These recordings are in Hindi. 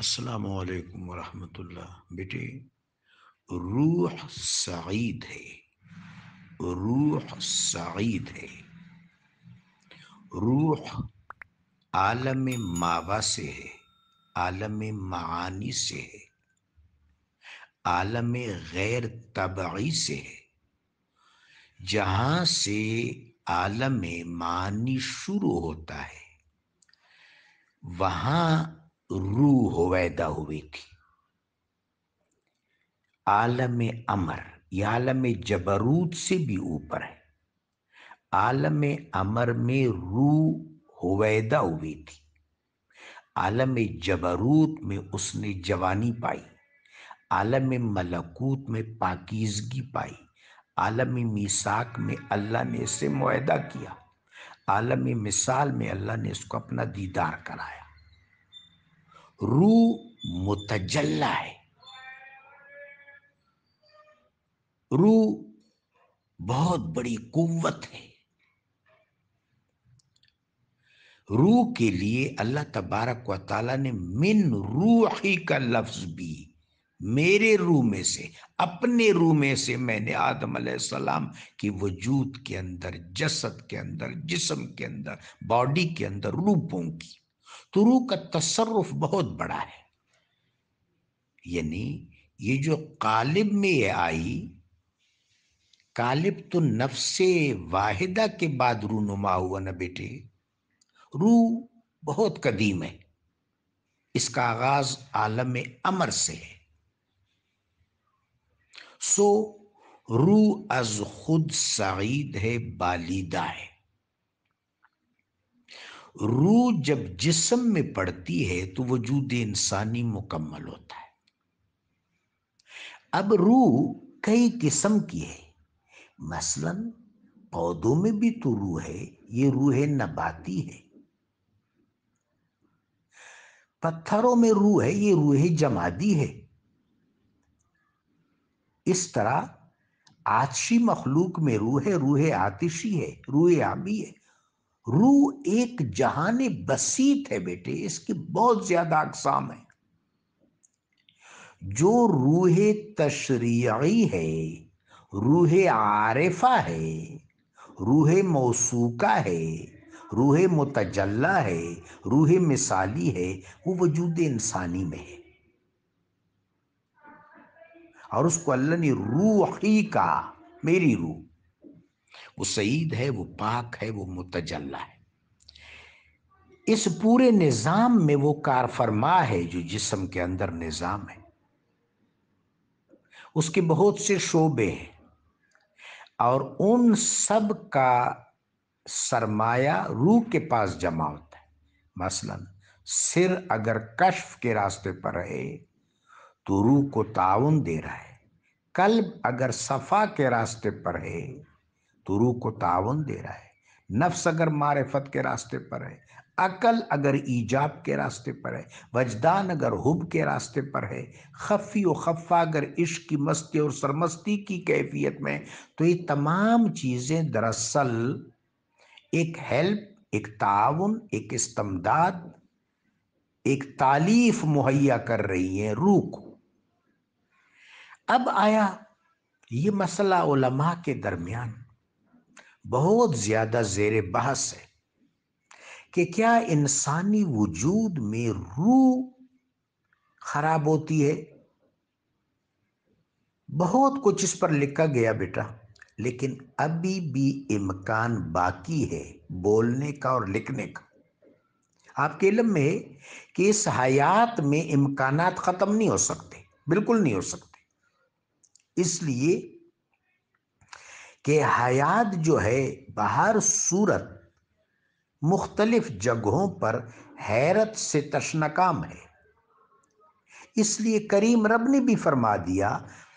असलकम वरहमतुल्ला बेटे रूह सईद है रूह सईद है रूह आलम मावा से है आलम मानी से है आलम गैर तबी से है जहाँ से आलम मानी शुरू होता है वहाँ रूह होवैदा हुई थी आलम अमर यह आलम जबरूत से भी ऊपर है आलम अमर में रू होवैदा हुई थी आलम जबरूत में उसने जवानी पाई आलम मलकूत में पाकिजगी पाई आलम मीसाक में अल्लाह ने इसे मुहदा किया आलम मिसाल में अल्लाह ने इसको अपना दीदार कराया रू मुतजल्ला है रू बहुत बड़ी कुवत है रू के लिए अल्लाह तबारक व ताला ने मिन रूही का लफ्ज भी मेरे रूह में से अपने रूह में से मैंने आदम सलाम की वजूद के अंदर जसद के अंदर जिस्म के अंदर बॉडी के अंदर रूपों की तुरु का तसरफ बहुत बड़ा है यानी ये जो कालिब में ये आई कालिब तो नफ्स वाहिदा के बाद रूनुमा हुआ ना बेटे रू बहुत कदीम है इसका आगाज आलम अमर से है सो रू अज खुद सईद है बालिदा है रूह जब जिसम में पड़ती है तो वजूद इंसानी मुकम्मल होता है अब रूह कई किस्म की है मसलन पौधों में भी तो रूह है ये रूह नबाती है पत्थरों में रूह है ये रूह जमादी है इस तरह आतशी मखलूक में रूह है रूह आतिशी है रूह आबी है रू एक जहान बसीत है बेटे इसकी बहुत ज्यादा अकसाम है जो रूह तशरी है रूह आरिफा है रूह मौसूका है रूह मुतजल्ला है रूह मिसाली है वो वजूद इंसानी में है और उसको अल्लाह ने रूही का मेरी रूह वो सईद है वो पाक है वो मुतजल्ला है इस पूरे निज़ाम में वो कारफरमा है जो जिसम के अंदर निज़ाम है उसके बहुत से शोबे हैं और उन सब का सरमाया रूह के पास जमा होता है मसलन सिर अगर कश्फ के रास्ते पर रहे तो रूह को ताउन दे रहा है कल्ब अगर सफ़ा के रास्ते पर है तो रूह को तावन दे रहा है नफ्स अगर मारफत के रास्ते पर है अकल अगर ईजाब के रास्ते पर है वजदान अगर हुब के रास्ते पर है खफ़ी व खफ़ा अगर इश्क की मस्ती और सरमस्ती की कैफियत में तो ये तमाम चीज़ें दरअसल एक हेल्प एक ताउन एक इस्तमदाद एक तालीफ मुहैया कर रही है रूह को अब आया ये मसला उलमा के दरमियान बहुत ज्यादा जेर बहस है कि क्या इंसानी वजूद में रूह खराब होती है बहुत कुछ इस पर लिखा गया बेटा लेकिन अभी भी इम्कान बाकी है बोलने का और लिखने का आपके इलम में कि इस हयात में इम्कान ख़त्म नहीं हो सकते बिल्कुल नहीं हो सकते इसलिए कि हयात जो है बाहर सूरत मुख्तलिफ जगहों पर हैरत से तशनकाम है इसलिए करीम रब ने भी फरमा दिया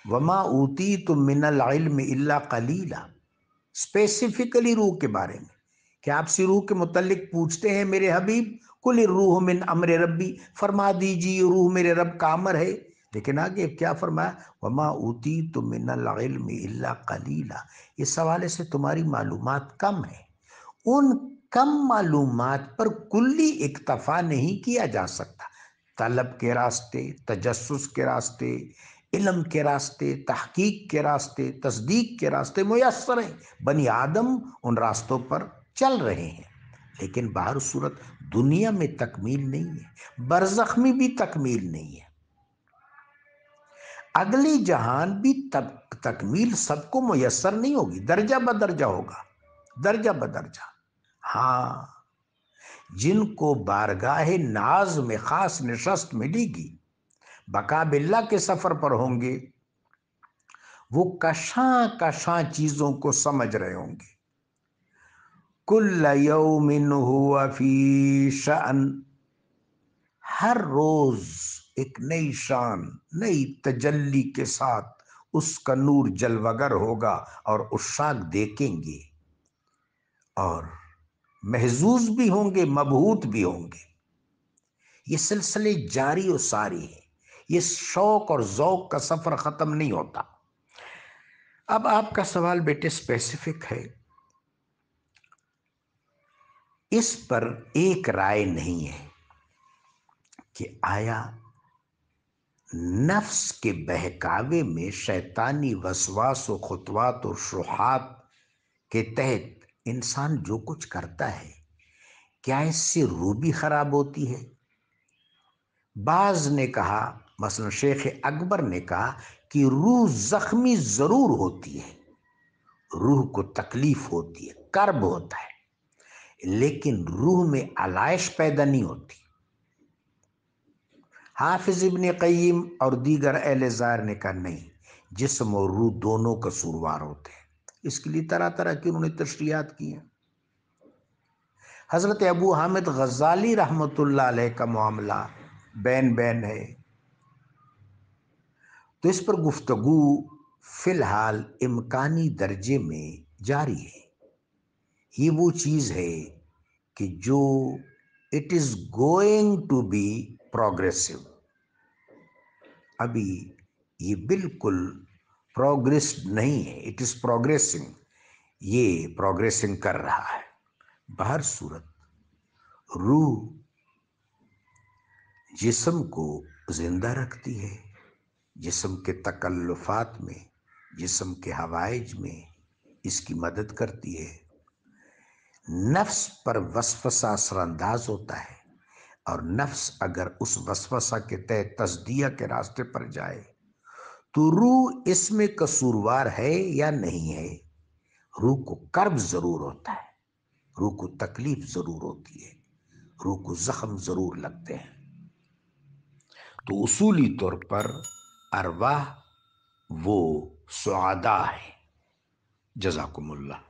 वमा ऊती तो मिनल इल्म इल्ला कलीला स्पेसिफिकली रूह के बारे में क्या आपसी रूह के मुतलिक पूछते हैं मेरे हबीब कुल रूह मिन अमर रबी फरमा दीजिए रूह मेरे रब का अमर है लेकिन आगे क्या फरमाया वमा ऊती तो मिनला कलीला इस हवाले से तुम्हारी मालूम कम है उन कम मालूम पर कुल्ली इक्तफ़ा नहीं किया जा सकता तलब के रास्ते तजस के रास्ते इलम के रास्ते तहकीक के रास्ते तस्दीक के रास्ते मैसर हैं बनी आदम उन रास्तों पर चल रहे हैं लेकिन बाहर सूरत दुनिया में तकमील नहीं है बरजख्मी भी तकमील नहीं है अगली जहान भी तक, तकमील सबको मैसर नहीं होगी दर्जा बदर्जा होगा दर्जा बदर्जा हाँ जिनको बारगाह नाज में खास नशस्त मिलेगी बकाबिल्ला के सफर पर होंगे वो कशा कशा चीजों को समझ रहे होंगे कुल यौमिन हुआ फी शन हर रोज़ एक नई शान नई तजल्ली के साथ उसका नूर जलवगर होगा और उशाक देखेंगे और महजूज भी होंगे मबहूत भी होंगे ये सिलसिले जारी और सारी है ये शौक और जौक का सफ़र ख़त्म नहीं होता अब आपका सवाल बेटे स्पेसिफिक है इस पर एक राय नहीं है कि आया नफ्स के बहकावे में शैतानी वसवास व खुतवात और शुहात के तहत इंसान जो कुछ करता है क्या इससे रूह भी खराब होती है बाज ने कहा मसलन शेख अकबर ने कहा कि रूह जख्मी ज़रूर होती है रूह को तकलीफ होती है कर्ब होता है लेकिन रूह में आलाइश पैदा नहीं होती हाफिज इबन कईम और दीगर अहलजार ने कहा नहीं जिसम और रूह दोनों कसूरवार होते हैं इसके लिए तरह तरह की उन्होंने तशरियात की हैं हज़रत अबू हामिद गज़ाली रहमत का मामला बैन बैन है तो इस पर गुफ्तगु फ़िलहाल इम्कानी दर्जे में जारी है ये वो चीज़ है कि जो it is going to be progressive अभी ये बिल्कुल प्रोग्रेस नहीं है इट इज़ प्रोग्रेसिंग ये प्रोग्रेसिंग कर रहा है बाहर सूरत रूह जिसम को जिंदा रखती है जिसम के तकल्लुफात में जिसम के हवाइज में इसकी मदद करती है नफ्स पर वसफसा असरअंदाज होता है और नफ्स अगर उस वसवसा के तहत तस्दिया के रास्ते पर जाए तो रूह इसमें कसूरवार है या नहीं है रूह को कर्ब जरूर होता है रूह को तकलीफ जरूर होती है रूह को जख्म जरूर लगते हैं तो उसूली तौर पर अरवाह वो सुदा है जजाकुमुल्ला